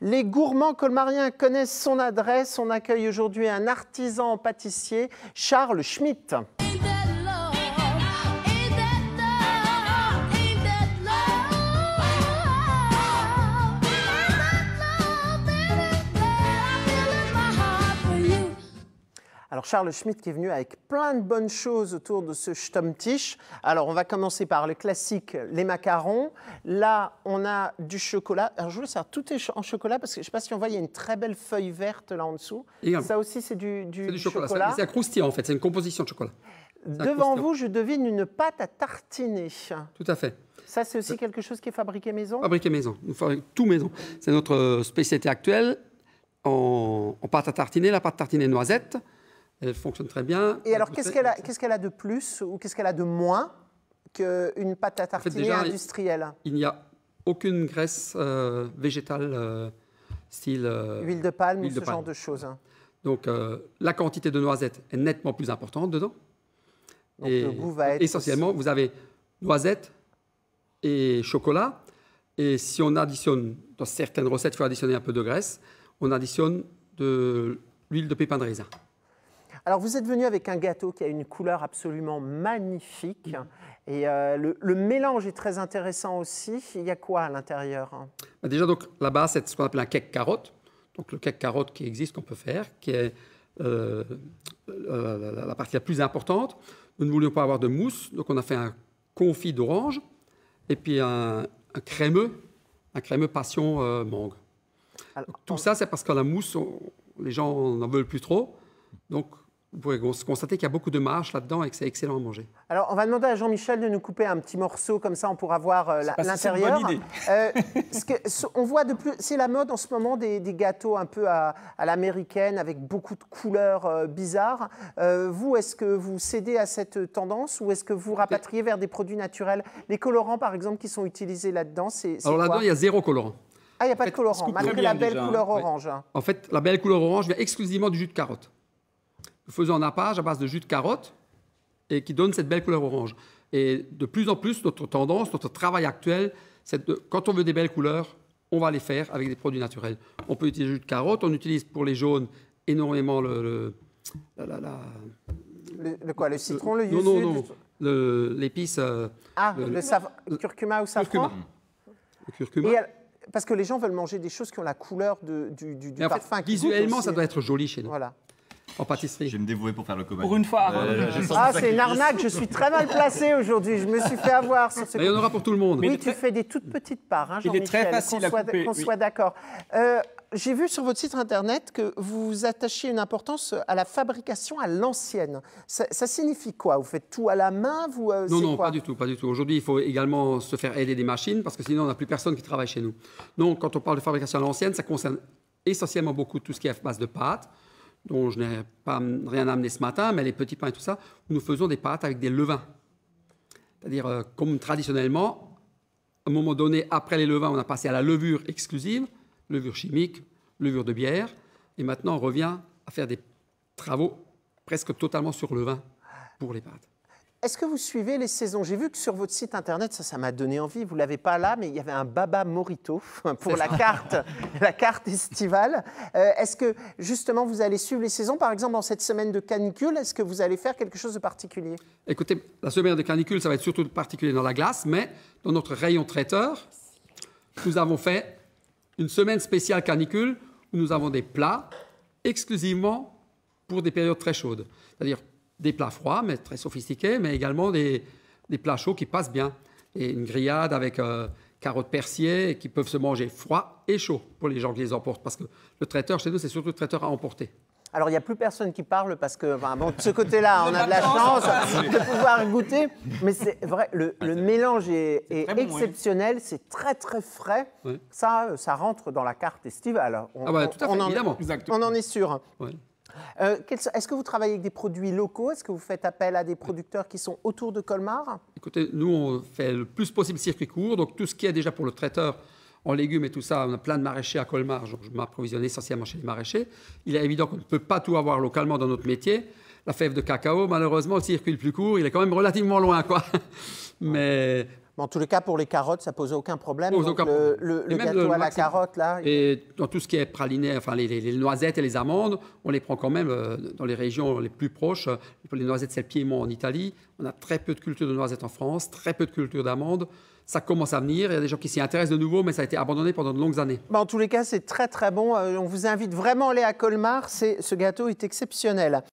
Les gourmands colmariens connaissent son adresse. On accueille aujourd'hui un artisan pâtissier, Charles Schmitt. Alors Charles Schmitt qui est venu avec plein de bonnes choses autour de ce Stammtisch. Alors on va commencer par le classique, les macarons. Là, on a du chocolat. Alors je voulais savoir, tout est en chocolat parce que je ne sais pas si on voit, il y a une très belle feuille verte là en dessous. Et ça aussi, c'est du, du, du, chocolat. C'est C'est croustillant en fait, c'est une composition de chocolat. Devant vous, je devine une pâte à tartiner. Tout à fait. Ça, c'est aussi quelque chose qui est fabriqué maison Fabriqué maison, tout maison. C'est notre spécialité actuelle. En, pâte à tartiner, la pâte tartinée noisette, elle fonctionne très bien. Et alors, qu'est-ce qu'elle a, de plus ou qu'est-ce qu'elle a de moins qu'une pâte à tartiner industrielle Il n'y a aucune graisse euh, végétale, euh, style. Euh, huile de palme ou ce genre de choses. Hein. Donc, la quantité de noisettes est nettement plus importante dedans. Donc, et le goût va être. Essentiellement, vous avez noisettes et chocolat. Et si on additionne, dans certaines recettes, il faut additionner un peu de graisse, on additionne de l'huile de pépins de raisin. Alors, vous êtes venu avec un gâteau qui a une couleur absolument magnifique. Mm-hmm. Et euh, le, mélange est très intéressant aussi. Il y a quoi à l'intérieur hein bah, Déjà, donc, là-bas, c'est ce qu'on appelle un cake carotte. Donc, le cake carotte qui existe, qu'on peut faire, qui est euh, euh, la, partie la plus importante. Nous ne voulions pas avoir de mousse, donc on a fait un confit d'orange et puis un, crémeux, un crémeux passion mangue. tout ça, c'est parce que la mousse, les gens n'en veulent plus trop. Donc, vous pouvez constater qu'il y a beaucoup de marge là-dedans et que c'est excellent à manger. Alors, on va demander à Jean-Michel de nous couper un petit morceau, comme ça on pourra voir euh, l'intérieur. euh, ce on voit de plus, c'est la mode en ce moment des, gâteaux un peu à, l'américaine avec beaucoup de couleurs euh, bizarres. Euh, vous, est-ce que vous cédez à cette tendance ou est-ce que vous rapatriez vers des produits naturels Les colorants, par exemple, qui sont utilisés là-dedans, c'est Alors là-dedans, il y a zéro colorant. Ah, il n'y a pas de colorant, malgré la belle hein. couleur orange. Hein. En fait, la belle couleur orange vient exclusivement du jus de carotte. Faisant un appage à base de jus de carotte et qui donne cette belle couleur orange. Et de plus en plus, notre tendance, notre travail actuel, c'est quand on veut des belles couleurs, on va les faire avec des produits naturels. On peut utiliser le jus de carotte, on utilise pour les jaunes énormément le... le la, la, le, quoi Le citron, le, le Non, non, non. L'épice... Euh, ah, le, curcuma ou safran Le curcuma. parce que les gens veulent manger des choses qui ont la couleur du, visuellement, ça doit être joli chez nous. Voilà en pâtisserie. Je vais me dévouer pour faire le commentaire. Pour une fois. Euh, euh, ah, c'est une arnaque. Je suis très mal placé aujourd'hui. Je me suis fait avoir sur ce. Il y en aura pour tout le monde. Oui, tu fais des toutes petites parts. Hein, Il est très facile à soit, Qu'on soit d'accord. Euh, j'ai vu sur votre site internet que vous attachiez une importance à la fabrication à l'ancienne. Ça, signifie quoi Vous faites tout à la main vous, Non, non, pas du tout, pas du tout. Aujourd'hui, il faut également se faire aider des machines parce que sinon, on n'a plus personne qui travaille chez nous. Donc, quand on parle de fabrication à l'ancienne, ça concerne essentiellement beaucoup tout ce qui est à base de pâtes, dont je n'ai pas rien amené ce matin, mais les petits pains et tout ça, où nous faisons des pâtes avec des levains. C'est-à-dire, euh, comme traditionnellement, à un moment donné, après les levains, on a passé à la levure exclusive, levure chimique, levure de bière, et maintenant on revient à faire des travaux presque totalement sur levain pour les pâtes. Est-ce que vous suivez les saisons J'ai vu que sur votre site internet, ça, ça m'a donné envie. Vous l'avez pas là, mais il y avait un Baba Morito pour la carte, la carte estivale. Euh, est-ce que justement vous allez suivre les saisons Par exemple, dans cette semaine de canicule, est-ce que vous allez faire quelque chose de particulier Écoutez, la semaine de canicule, ça va être surtout particulier dans la glace, mais dans notre rayon traiteur, nous avons fait une semaine spéciale canicule où nous avons des plats exclusivement pour des périodes très chaudes. C'est-à-dire des plats froids, mais très sophistiqués, mais également des, plats chauds qui passent bien. Et une grillade avec euh, carottes persillées qui peuvent se manger froid et chaud pour les gens qui les emportent. Parce que le traiteur chez nous, c'est surtout le traiteur à emporter. Alors, il n'y a plus personne qui parle parce que, de ce côté-là, on a de la chance de pouvoir goûter. Mais c'est vrai, le, ah, mélange est, exceptionnel, c'est très, très frais. Ça, ça rentre dans la carte estivale. On, ah en, Est, on sûr. Euh, est-ce que vous travaillez avec des produits locaux Est-ce que vous faites appel à des producteurs qui sont autour de Colmar Écoutez, nous, on fait le plus possible circuit court. Donc, tout ce qui est déjà pour le traiteur en légumes et tout ça, on a plein de maraîchers à Colmar. je m'approvisionne essentiellement chez les maraîchers. Il est évident qu'on ne peut pas tout avoir localement dans notre métier. La fève de cacao, malheureusement, le circuit le plus court, il est quand même relativement loin. Quoi. Mais en tous les cas, pour les carottes, ça pose aucun problème. Pose aucun le, le, gâteau à la carotte, là. Et dans tout ce qui est praliné, enfin les, noisettes et les amandes, on les prend quand même euh, dans les régions les plus proches. Les noisettes, c'est le Piémont en Italie. On a très peu de culture de noisettes en France, très peu de culture d'amandes ça commence à venir. Il y a des gens qui s'y intéressent de nouveau, mais ça a été abandonné pendant de longues années. Bah, en tous les cas, c'est très très bon. Euh, on vous invite vraiment à aller à Colmar. Ce gâteau est exceptionnel.